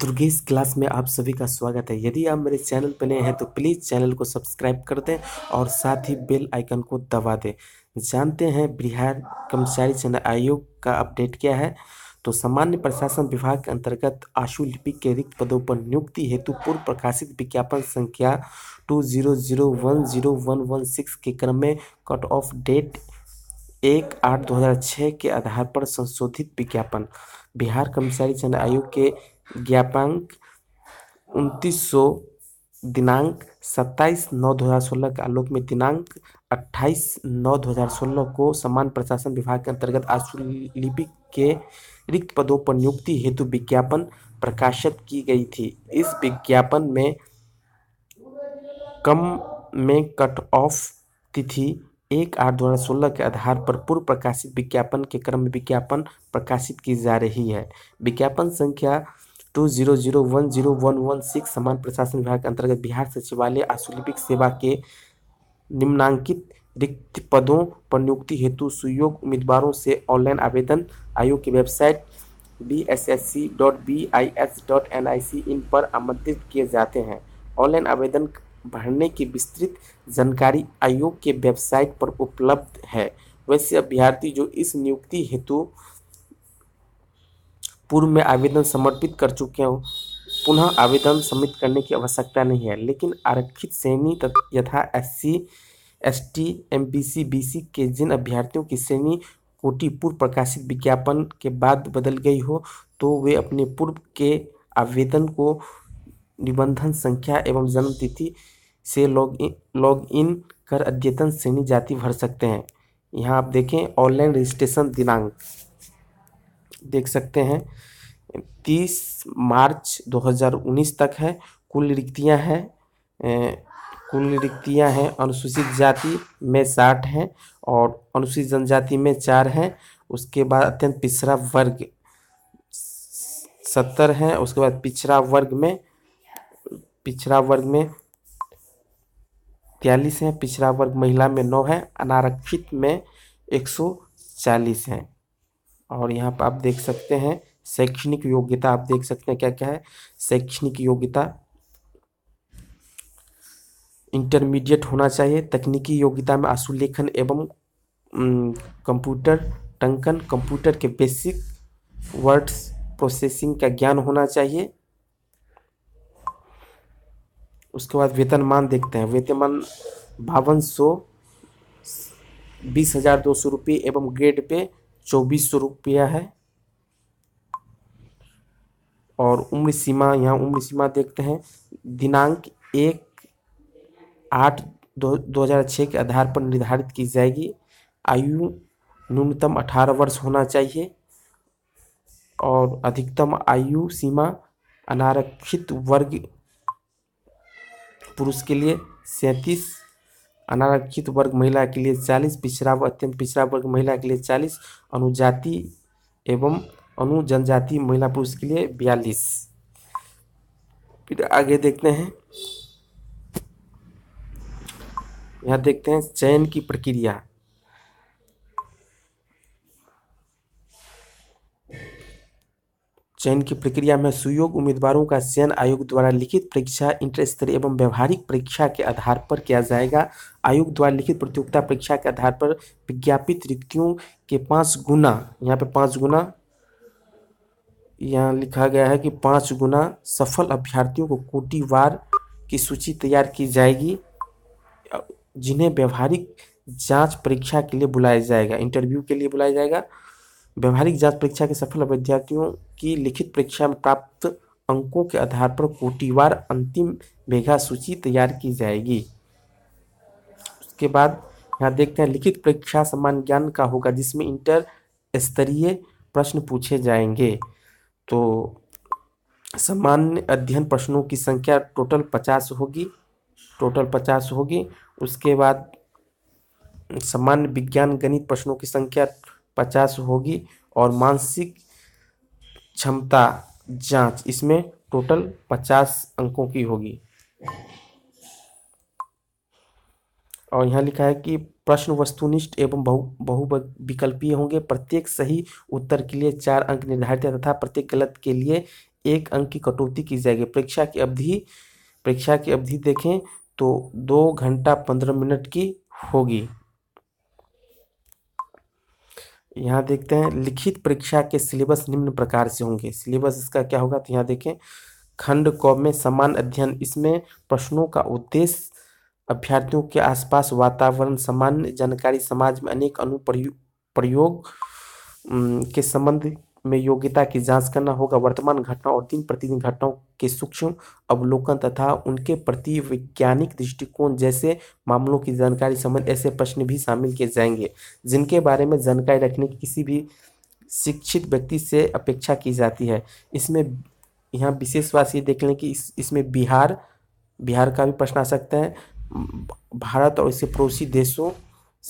Durgesh class में आप सभी का स्वागत है यदि आप मेरे चैनल पर नए हैं तो प्लीज़ चैनल को सब्सक्राइब कर दें और साथ ही बेल आइकन को दबा दें जानते हैं बिहार कर्मचारी चयन आयोग का अपडेट क्या है तो सामान्य प्रशासन विभाग के अंतर्गत आशु लिपिक के रिक्त पदों पर नियुक्ति हेतु पूर्व प्रकाशित विज्ञापन संख्या two zero zero one zero one one six के क्रम में कट ऑफ डेट एक आठ दो हज़ार छः के आधार पर संशोधित विज्ञापन बिहार कर्मचारी चयन आयोग के ज्ञापांक उनतीस सौ दिनांक सत्ताईस नौ दो हज़ार सोलह के आलोक में दिनांक अट्ठाईस नौ दो हज़ार सोलह को समान प्रशासन विभाग के अंतर्गत आशुलिपिक के रिक्त पदों पर नियुक्ति हेतु विज्ञापन प्रकाशित की गई थी इस विज्ञापन में कम में कट ऑफ तिथि एक आठ दो हज़ार सोलह के आधार पर पूर्व प्रकाशित विज्ञापन के क्रम में विज्ञापन प्रकाशित की जा रही है विज्ञापन संख्या two zero zero one zero one one six समान प्रशासन विभाग के अंतर्गत बिहार सचिवालय आशुलिपिक सेवा के निम्नांकित रिक्त पदों पर नियुक्ति हेतु सुयोग उम्मीदवारों से ऑनलाइन आवेदन आयोग की website B S S C dot B I S dot N I C in पर आमंत्रित किए जाते हैं ऑनलाइन आवेदन भरने की विस्तृत जानकारी आयोग के वेबसाइट पर उपलब्ध है वैसे अभ्यर्थी जो इस नियुक्ति हेतु पूर्व में आवेदन समर्पित कर चुके हों पुनः आवेदन सबमिट करने की आवश्यकता नहीं है लेकिन आरक्षित श्रेणी यथा S C S T M B C B C के जिन अभ्यर्थियों की श्रेणी कोटि पूर्व प्रकाशित विज्ञापन के बाद बदल गई हो तो वे अपने पूर्व के आवेदन को निबंधन संख्या एवं जन्मतिथि से लॉग इन लॉग इन कर अद्यतन श्रेणी जाति भर सकते हैं यहाँ आप देखें ऑनलाइन रजिस्ट्रेशन दिनांक देख सकते हैं तीस मार्च 2019 तक है कुल रिक्तियाँ हैं कुल रिक्तियाँ हैं अनुसूचित जाति में साठ हैं और अनुसूचित जनजाति में चार हैं उसके बाद अत्यंत पिछड़ा वर्ग सत्तर हैं उसके बाद पिछड़ा वर्ग में पिछड़ा वर्ग में बयालीस हैं पिछड़ा वर्ग महिला में नौ है अनारक्षित में एक सौ चालीस हैं और यहाँ पर आप देख सकते हैं शैक्षणिक योग्यता आप देख सकते हैं क्या क्या है शैक्षणिक योग्यता इंटरमीडिएट होना चाहिए तकनीकी योग्यता में आशुलेखन एवं कंप्यूटर टंकन कंप्यूटर के बेसिक वर्ड्स प्रोसेसिंग का ज्ञान होना चाहिए उसके बाद वेतनमान देखते हैं वेतनमान बावन सौ बीस हजार दो सौ रुपये एवं ग्रेड पे चौबीस सौ रुपया है और उम्र सीमा यहाँ उम्र सीमा देखते हैं दिनांक एक आठ दो दो हज़ार छः के आधार पर निर्धारित की जाएगी आयु न्यूनतम अठारह वर्ष होना चाहिए और अधिकतम आयु सीमा अनारक्षित वर्ग पुरुष के लिए सैंतीस अनारक्षित वर्ग महिला के लिए चालीस पिछड़ा व अत्यंत पिछड़ा वर्ग महिला के लिए चालीस अनुजाति एवं अनुजनजाति महिला पुरुष के लिए बयालीस फिर आगे देखते हैं यहाँ देखते हैं चयन की प्रक्रिया चयन की प्रक्रिया में सुयोग उम्मीदवारों का चयन आयोग द्वारा लिखित परीक्षा इंटर स्तरीय एवं व्यवहारिक परीक्षा के आधार पर किया जाएगा आयोग द्वारा लिखित प्रतियोगिता परीक्षा के आधार पर विज्ञापित रिक्तियों के पाँच गुना यहाँ पे पाँच गुना यहाँ लिखा गया है कि पाँच गुना सफल अभ्यर्थियों को कोटिवार की सूची तैयार की जाएगी जिन्हें व्यवहारिक जांच परीक्षा के लिए बुलाया जाएगा इंटरव्यू के लिए बुलाया जाएगा व्यवहारिक जांच परीक्षा के सफल अभ्यर्थियों की लिखित परीक्षा में प्राप्त अंकों के आधार पर कोटिवार अंतिम मेघा सूची तैयार की जाएगी उसके बाद यहाँ देखते हैं लिखित परीक्षा सामान्य ज्ञान का होगा जिसमें इंटर स्तरीय प्रश्न पूछे जाएंगे तो सामान्य अध्ययन प्रश्नों की संख्या टोटल पचास होगी टोटल पचास होगी उसके बाद सामान्य विज्ञान गणित प्रश्नों की संख्या पचास होगी और मानसिक क्षमता जांच इसमें टोटल पचास अंकों की होगी और यहाँ लिखा है कि प्रश्न वस्तुनिष्ठ एवं बहु बहु विकल्पीय होंगे प्रत्येक सही उत्तर के लिए चार अंक निर्धारित है तथा प्रत्येक गलत के लिए एक अंक की कटौती की जाएगी परीक्षा की अवधि परीक्षा की अवधि देखें तो दो घंटा पंद्रह मिनट की होगी यहाँ देखते हैं लिखित परीक्षा के सिलेबस निम्न प्रकार से होंगे सिलेबस इसका क्या होगा तो यहाँ देखें खंड कौ में समान अध्ययन इसमें प्रश्नों का उद्देश्य अभ्यर्थियों के आसपास वातावरण सामान्य जानकारी समाज में अनेक अनुप्रयोग प्रयोग के संबंध में योग्यता की जांच करना होगा वर्तमान घटना और दिन प्रतिदिन घटनाओं के सूक्ष्म अवलोकन तथा उनके प्रति वैज्ञानिक दृष्टिकोण जैसे मामलों की जानकारी संबंध ऐसे प्रश्न भी शामिल किए जाएंगे जिनके बारे में जानकारी रखने की किसी भी शिक्षित व्यक्ति से अपेक्षा की जाती है इसमें यहाँ विशेष बात ये देख लें कि इस इसमें बिहार बिहार का भी प्रश्न आ सकता है भारत और इसके पड़ोसी देशों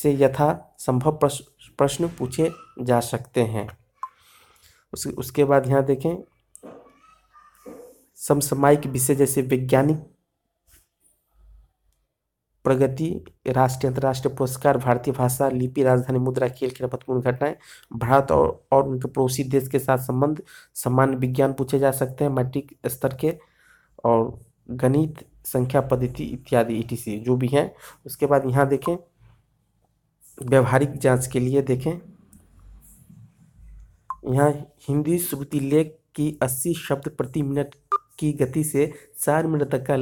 से यथा संभव प्रश्न पूछे जा सकते हैं उस उसके बाद यहाँ देखें समसामयिक विषय जैसे वैज्ञानिक प्रगति राष्ट्रीय अंतर्राष्ट्रीय पुरस्कार भारतीय भाषा लिपि राजधानी मुद्रा खेल की महत्वपूर्ण घटनाएं भारत और और उनके पड़ोसी देश के साथ संबंध सामान्य विज्ञान पूछे जा सकते हैं मैट्रिक स्तर के और गणित संख्या पद्धति इत्यादि ईटीसी जो भी हैं उसके बाद यहाँ देखें व्यवहारिक जांच के लिए देखें यहाँ हिंदी श्रुति लेख की अस्सी शब्द प्रति मिनट की गति से चार मिनट तक का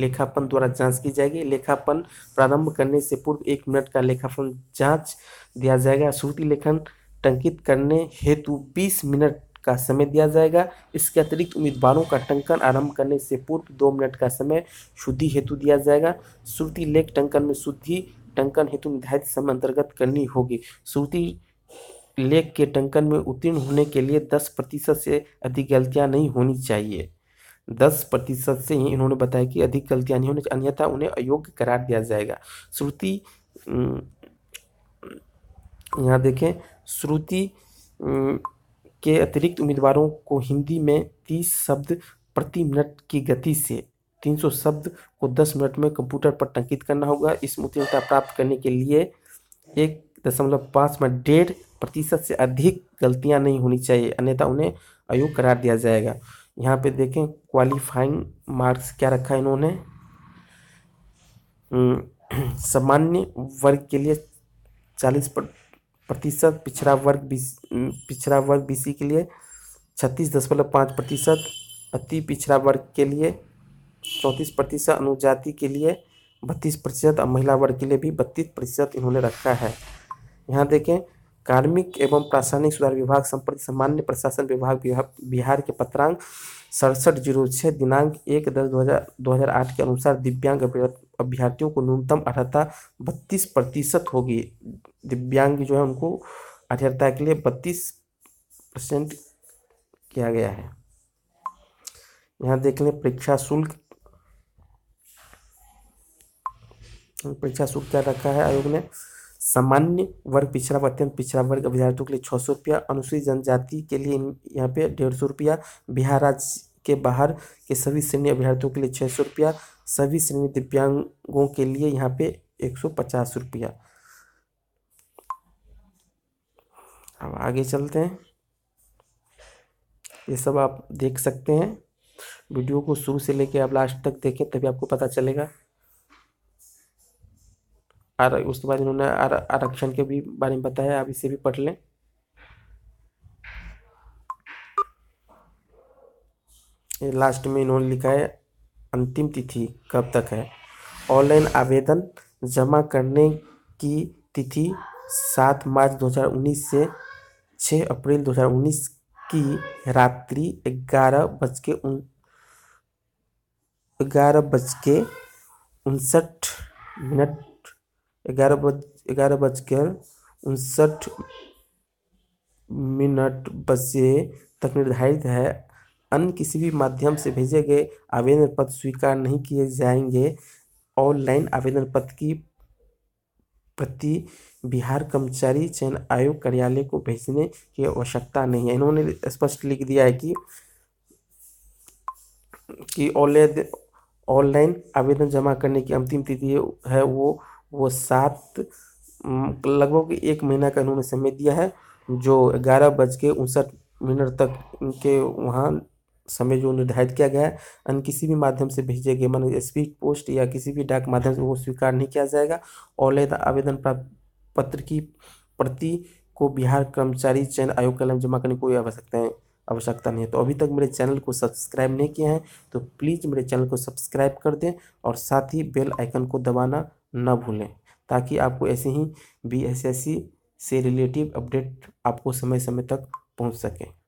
लेखापन द्वारा जांच की जाएगी लेखापन प्रारंभ करने से पूर्व एक मिनट का लेखापन जांच दिया जाएगा श्रुति लेखन टंकित करने हेतु बीस मिनट का समय दिया जाएगा इसके अतिरिक्त उम्मीदवारों का टंकन आरंभ करने से पूर्व दो मिनट का समय शुद्धि हेतु दिया जाएगा श्रुति लेख टंकन में शुद्धि टंकन हेतु निर्धारित समय अंतर्गत करनी होगी श्रुति लेख के टंकन में उत्तीर्ण होने के लिए दस प्रतिशत से अधिक गलतियाँ नहीं होनी चाहिए दस प्रतिशत से ही इन्होंने बताया कि अधिक गलतियाँ नहीं होनी चाहिए अन्यथा उन्हें अयोग्य करार दिया जाएगा श्रुति यहाँ देखें श्रुति के अतिरिक्त उम्मीदवारों को हिंदी में तीस शब्द प्रति मिनट की गति से 300 शब्द को 10 मिनट में कंप्यूटर पर टंकित करना होगा इस उत्तीर्णता प्राप्त करने के लिए एक दशमलव पाँच में डेढ़ प्रतिशत से अधिक गलतियां नहीं होनी चाहिए अन्यथा उन्हें अयोग करार दिया जाएगा यहाँ पे देखें क्वालिफाइंग मार्क्स क्या रखा है इन्होंने हम्म, सामान्य वर्ग के लिए चालीस प्रतिशत पिछड़ा वर्ग हम्म, पिछड़ा वर्ग बीसी के लिए छत्तीस दशमलव पाँच प्रतिशत अति पिछड़ा वर्ग के लिए चौंतीस प्रतिशत अनुजाति के लिए बत्तीस प्रतिशत और महिला वर्ग के लिए भी बत्तीस प्रतिशत इन्होंने रखा है यहाँ देखें कार्मिक एवं प्रशासनिक सुधार विभाग संपर्क सामान्य प्रशासन विभाग बिहार के पत्रांक सड़सठ जीरो छः दिनांक एक दस दो हज़ार आठ के अनुसार दिव्यांग अभ्यर्थियों को न्यूनतम अर्हता बत्तीस प्रतिशत होगी दिव्यांग जो है उनको अभ्यर्थता के लिए बत्तीस परसेंट किया गया है यहाँ देख लें परीक्षा शुल्क परीक्षा शुल्क क्या रखा है आयोग ने सामान्य वर्ग पिछड़ा व अत्यंत पिछड़ा वर्ग अभ्यार्थियों के लिए छः सौ रुपया अनुसूचित जनजाति के लिए यहाँ पे डेढ़ सौ रुपया बिहार राज्य के बाहर के सभी श्रेणी अभ्यर्थियों के लिए छः सौ रुपया सभी श्रेणी दिव्यांगों के लिए यहाँ पे एक सौ पचास रुपया अब आगे चलते हैं ये सब आप देख सकते हैं वीडियो को शुरू से लेकर आप लास्ट तक देखें तभी आपको पता चलेगा आर उसके बाद इन्होंने आरक्षण के भी बारे में बताया आप इसे भी पढ़ लें ये लास्ट में इन्होंने लिखा है अंतिम तिथि कब तक है ऑनलाइन आवेदन जमा करने की तिथि सात मार्च 2019 से छः अप्रैल 2019 की रात्रि ग्यारह बज के ग्यारह बज के उनसठ मिनट ग्यारह बज ग्यारह बजकर उनसठ मिनट बजे तक निर्धारित है अन्य किसी भी माध्यम से भेजे गए आवेदन पत्र स्वीकार नहीं किए जाएंगे ऑनलाइन आवेदन पत्र की प्रति बिहार कर्मचारी चयन आयोग कार्यालय को भेजने की आवश्यकता नहीं है इन्होंने स्पष्ट लिख दिया है कि कि ऑनलाइन ऑनलाइन आवेदन जमा करने की अंतिम तिथि है वो वो सात लगभग एक महीना का इन्होंने समय दिया है जो ग्यारह बज के उनसठ मिनट तक इनके वहाँ समय जो निर्धारित किया गया है अन्य किसी भी माध्यम से भेजे गए मान स्पीड पोस्ट या किसी भी डाक माध्यम से वो स्वीकार नहीं किया जाएगा ऑनलाइन आवेदन प्राप्त पत्र की प्रति को बिहार कर्मचारी चयन आयोग कलम जमा करने की कोई आवश्यकता है आवश्यकता नहीं है तो अभी तक मेरे चैनल को सब्सक्राइब नहीं किया है तो प्लीज़ मेरे चैनल को सब्सक्राइब कर दें और साथ ही बेल आइकन को दबाना ना भूलें ताकि आपको ऐसे ही बी से रिलेटिव अपडेट आपको समय समय तक पहुंच सकें